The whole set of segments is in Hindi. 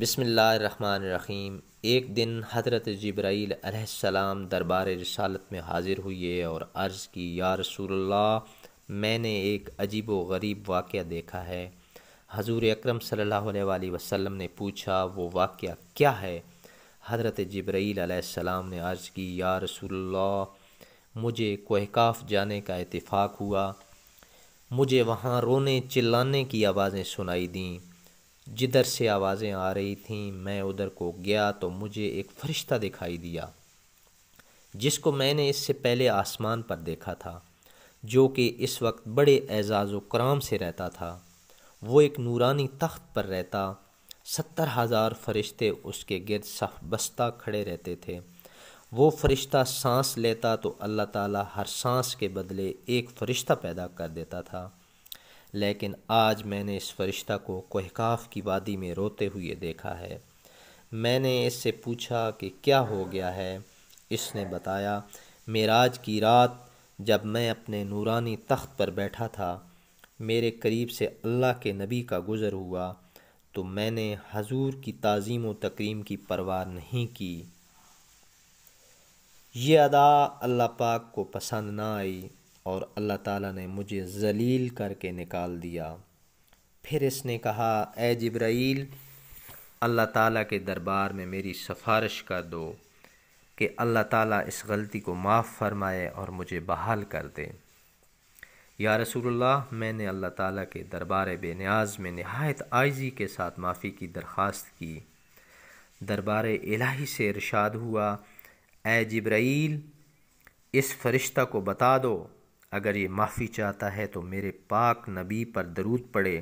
बसमीम एक दिन हज़रत जब्राईल अलैहिस्सलाम दरबार रसालत में हाज़िर हुए और अर्ज़ की या रसूलुल्लाह मैंने एक अजीब व गरीब वाक़ देखा है हजूर अक्रम सल्लल्लाहु अलैहि वसल्लम ने पूछा वो वाक़ क्या है हज़रत जब्राईल अलैहिस्सलाम ने अर्ज़ की या रसूलुल्लाह मुझे कोहकाफ जाने का इतफ़ाक़ हुआ मुझे वहाँ रोने चिल्लाने की आवाज़ें सुनाई दीं जिधर से आवाज़ें आ रही थीं मैं उधर को गया तो मुझे एक फ़रिश्ता दिखाई दिया जिसको मैंने इससे पहले आसमान पर देखा था जो कि इस वक्त बड़े एजाज़ कराम से रहता था वो एक नूरानी तख्त पर रहता सत्तर हज़ार फरिश्ते उसके गिरद सफ बस्ता खड़े रहते थे वो फरिश्ता सांस लेता तो अल्लाह ताला हर सांस के बदले एक फ़रिश्ता पैदा कर देता था लेकिन आज मैंने इस फरिश्ता को कोहकाफ की वादी में रोते हुए देखा है मैंने इससे पूछा कि क्या हो गया है इसने बताया मेराज की रात जब मैं अपने नूरानी तख्त पर बैठा था मेरे करीब से अल्लाह के नबी का गुज़र हुआ तो मैंने हजूर की तज़ीम व तकरीम की परवाह नहीं की ये अदा अल्लाह पाक को पसंद ना आई और अल्लाह ताला ने मुझे जलील करके निकाल दिया फिर इसने कहा ए जब्राइल अल्लाह ताला के दरबार में मेरी सफारिश कर दो कि अल्लाह ताला इस गलती को माफ़ फरमाए और मुझे बहाल कर दे या रसूलुल्लाह मैंने अल्लाह ताला के दरबार बेनियाज में नहायत आयजी के साथ माफ़ी की दरख्वास्त की दरबार इलाही से इरशाद हुआ ए जब्राइल इस फरिश्ता को बता दो अगर ये माफ़ी चाहता है तो मेरे पाक नबी पर दरूद पड़े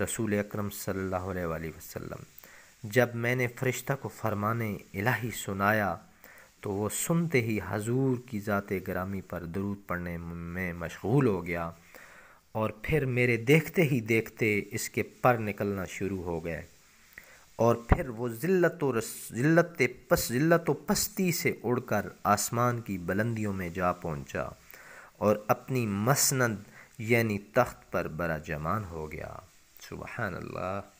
रसूल अकरम सल्लल्लाहु अलैहि वसल्लम जब मैंने फ़रिश्ता को फरमाने इलाही सुनाया तो वो सुनते ही हजूर की ज़ात ग्रामी पर दरूद पढ़ने में मशगूल हो गया और फिर मेरे देखते ही देखते इसके पर निकलना शुरू हो गए और फिर वो ज़िल्लत ज़िल्लत पस ज़िल्लत पस्ती से उड़कर आसमान की बुलंदियों में जा पहुंचा और अपनी मसनद यानी तख्त पर बरा जमान हो गया सुबह अल्लाह